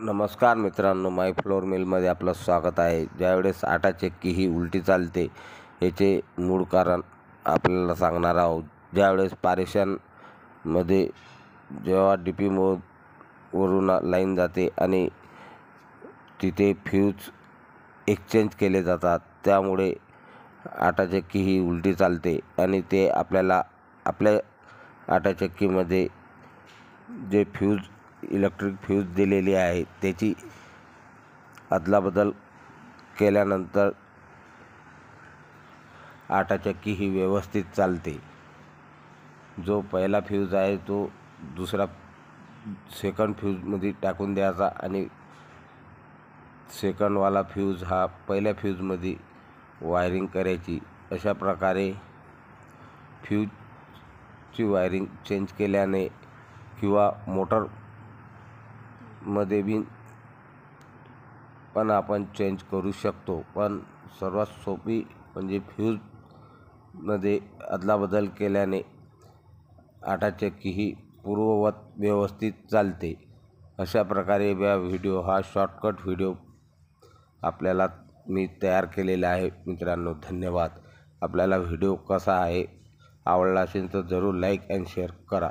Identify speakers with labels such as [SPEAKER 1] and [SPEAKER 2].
[SPEAKER 1] नमस्कार मित्रांनो माय फ्लोअर मिलमध्ये आपलं स्वागत आहे ज्यावेळेस आटा चक्की ही उलटी चालते याचे मूळ कारण आपल्याला सांगणार आहोत ज्यावेळेस पारेशानमध्ये जेव्हा डी पी वरून लाईन जाते आणि तिथे फ्यूज एक्सचेंज केले जातात त्यामुळे आटा चक्की ही उलटी चालते आणि ते आपल्याला आपल्या आटा चक्कीमध्ये जे फ्यूज इलेक्ट्रिक फ्यूज दिलेली आहे त्याची अदलाबदल केल्यानंतर आटाचक्की ही व्यवस्थित चालते जो पहिला फ्यूज आहे तो दुसरा सेकंड फ्यूजमध्ये टाकून द्यायचा आणि सेकंडवाला फ्यूज हा पहिल्या फ्यूजमध्ये वायरिंग करायची अशा प्रकारे फ्यूजची वायरिंग चेंज केल्याने किंवा मोटर मध्ये बी पण आपण चेंज करू शकतो पण सर्वात सोपी म्हणजे फ्यूजमध्ये अदलाबदल केल्याने ही पूर्ववत व्यवस्थित चालते अशा प्रकारे या व्हिडिओ हा शॉर्टकट व्हिडिओ आपल्याला मी तयार केलेला आहे मित्रांनो धन्यवाद आपल्याला व्हिडिओ कसा आहे आवडला असेल तर जरूर लाईक अँड शेअर करा